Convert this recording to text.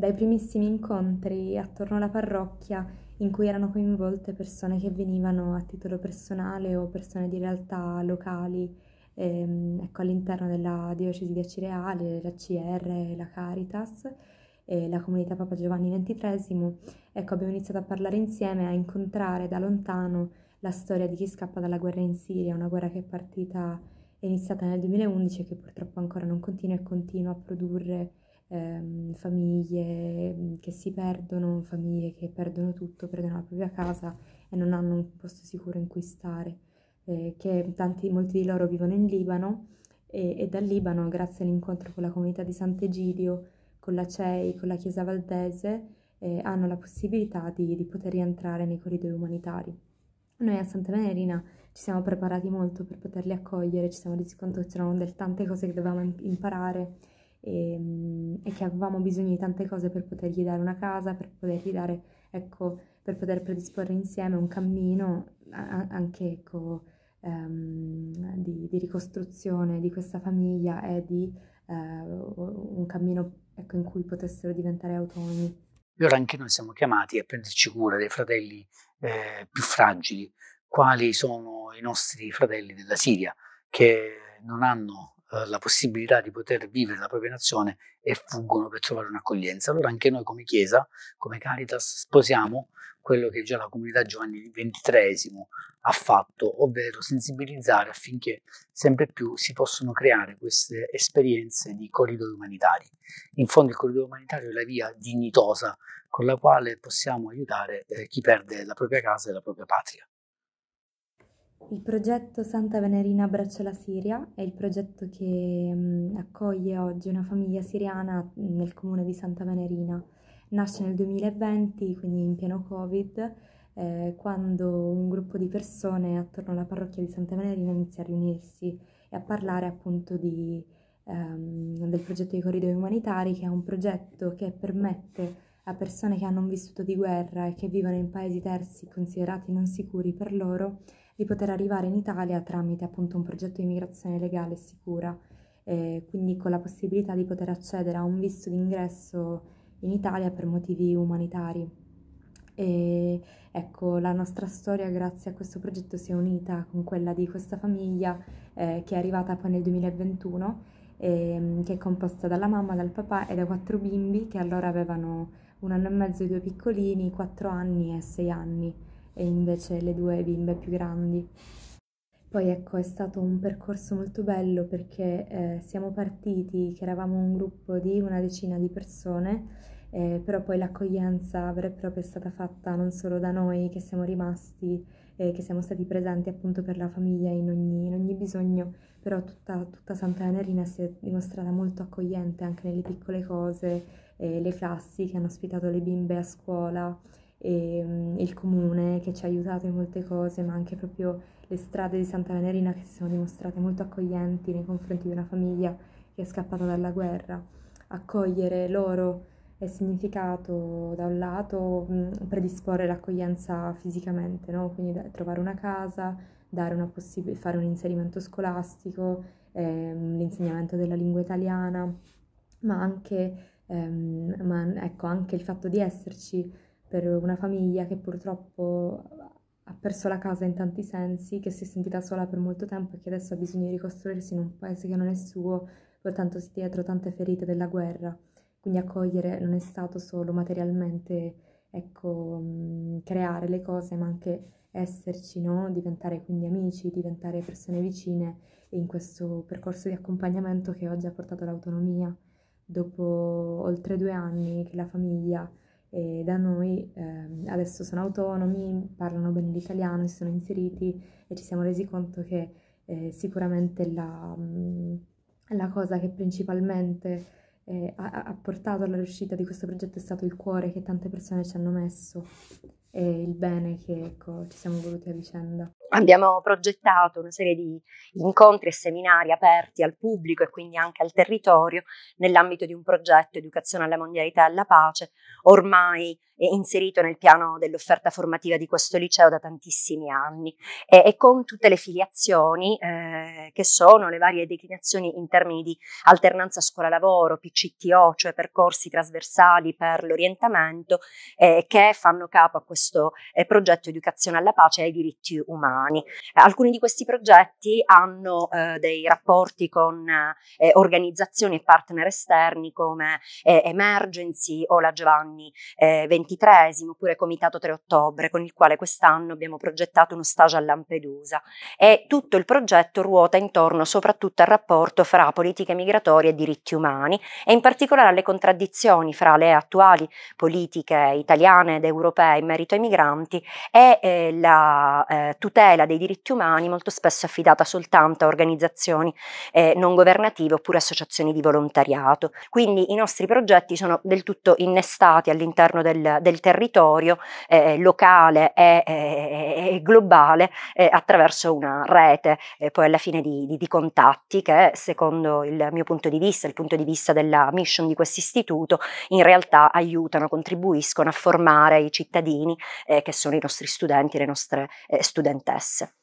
dai primissimi incontri attorno alla parrocchia in cui erano coinvolte persone che venivano a titolo personale o persone di realtà locali ehm, ecco, all'interno della diocesi di Acireale, la CR, la Caritas, eh, la comunità Papa Giovanni XXIII. Ecco, abbiamo iniziato a parlare insieme, a incontrare da lontano la storia di chi scappa dalla guerra in Siria, una guerra che è partita, è iniziata nel 2011 e che purtroppo ancora non continua e continua a produrre ehm, famiglie mm, che si perdono, famiglie che perdono tutto, perdono la propria casa e non hanno un posto sicuro in cui stare, eh, che tanti, molti di loro vivono in Libano e, e dal Libano, grazie all'incontro con la comunità di Sant'Egidio, con la CEI, con la Chiesa Valdese, eh, hanno la possibilità di, di poter rientrare nei corridoi umanitari. Noi a Santa Venerina ci siamo preparati molto per poterli accogliere, ci siamo resi conto che c'erano tante cose che dovevamo imparare e, ehm, e, che avevamo bisogno di tante cose per potergli dare una casa, per potergli dare, ecco, per poter predisporre insieme un cammino a, anche, ecco, um, di, di, ricostruzione di questa famiglia e di uh, un cammino, ecco, in cui potessero diventare autonomi. E ora anche noi siamo chiamati a prenderci cura dei fratelli eh, più fragili, quali sono i nostri fratelli della Siria, che non hanno eh, la possibilità di poter vivere la propria nazione e fuggono per trovare un'accoglienza. Allora anche noi come Chiesa, come Caritas, sposiamo quello che già la comunità Giovanni XXIII ha fatto, ovvero sensibilizzare affinché sempre più si possano creare queste esperienze di corridoi umanitari. In fondo il corridoio umanitario è la via dignitosa con la quale possiamo aiutare eh, chi perde la propria casa e la propria patria. Il progetto Santa Venerina abbraccia la Siria è il progetto che mm, accoglie oggi una famiglia siriana mm, nel comune di Santa Venerina. Nasce nel 2020, quindi in pieno Covid, eh, quando un gruppo di persone attorno alla parrocchia di Santa Venerina inizia a riunirsi e a parlare appunto di, ehm, del progetto di corridoi umanitari, che è un progetto che permette a persone che hanno un vissuto di guerra e che vivono in paesi terzi considerati non sicuri per loro di poter arrivare in Italia tramite appunto un progetto di immigrazione legale e sicura, eh, quindi con la possibilità di poter accedere a un visto d'ingresso in Italia per motivi umanitari. E ecco, la nostra storia grazie a questo progetto si è unita con quella di questa famiglia eh, che è arrivata poi nel 2021, eh, che è composta dalla mamma, dal papà e da quattro bimbi che allora avevano un anno e mezzo, due piccolini, quattro anni e sei anni e invece le due bimbe più grandi. Poi ecco, è stato un percorso molto bello perché eh, siamo partiti, che eravamo un gruppo di una decina di persone, eh, però poi l'accoglienza vera e propria è stata fatta non solo da noi che siamo rimasti, eh, che siamo stati presenti appunto per la famiglia in ogni, in ogni bisogno, però tutta, tutta Santa Caterina si è dimostrata molto accogliente anche nelle piccole cose, eh, le classi che hanno ospitato le bimbe a scuola, e um, il comune che ci ha aiutato in molte cose, ma anche proprio le strade di Santa Venerina che si sono dimostrate molto accoglienti nei confronti di una famiglia che è scappata dalla guerra. Accogliere loro è significato da un lato predisporre l'accoglienza fisicamente, no? quindi da, trovare una casa, un possib- fare un inserimento scolastico, ehm, l'insegnamento della lingua italiana, ma anche, ehm, ma, ecco, anche il fatto di esserci per una famiglia che purtroppo ha perso la casa in tanti sensi, che si è sentita sola per molto tempo e che adesso ha bisogno di ricostruirsi in un paese che non è suo, portandosi dietro tante ferite della guerra. Quindi accogliere non è stato solo materialmente, ecco, creare le cose, ma anche esserci, no? diventare quindi amici, diventare persone vicine in questo percorso di accompagnamento che oggi ha portato all'autonomia. Dopo oltre due anni che la famiglia e da noi eh, adesso sono autonomi, parlano bene l'italiano, si sono inseriti e ci siamo resi conto che eh, sicuramente la, mm, la, cosa che principalmente eh, ha, ha portato alla riuscita di questo progetto è stato il cuore che tante persone ci hanno messo e il bene che ecco, ci siamo voluti a vicenda. Abbiamo progettato una serie di incontri e seminari aperti al pubblico e quindi anche al territorio nell'ambito di un progetto Educazione alla Mondialità e alla Pace, ormai inserito nel piano dell'offerta formativa di questo liceo da tantissimi anni e, e con tutte le filiazioni eh, che sono le varie declinazioni in termini di alternanza scuola-lavoro, PCTO, cioè percorsi trasversali per l'orientamento, eh, che fanno capo a questo questo eh, progetto Educazione alla pace e ai diritti umani. Eh, alcuni di questi progetti hanno eh, dei rapporti con eh, organizzazioni e partner esterni come Emergency o la Giovanni XXIII oppure Comitato 3 Ottobre con il quale quest'anno abbiamo progettato uno stage a Lampedusa e tutto il progetto ruota intorno soprattutto al rapporto fra politiche migratorie e diritti umani e in particolare alle contraddizioni fra le attuali politiche italiane ed europee in merito soprattutto ai migranti, e eh, la eh, tutela dei diritti umani molto spesso affidata soltanto a organizzazioni eh, non governative oppure associazioni di volontariato. Quindi i nostri progetti sono del tutto innestati all'interno del, del territorio eh, eh, locale e, eh, e globale attraverso una rete poi alla fine di, di, di contatti che secondo il mio punto di vista, il punto di vista della mission di questo istituto, in realtà aiutano, contribuiscono a formare i cittadini eh, che sono i nostri studenti, le nostre eh, studentesse.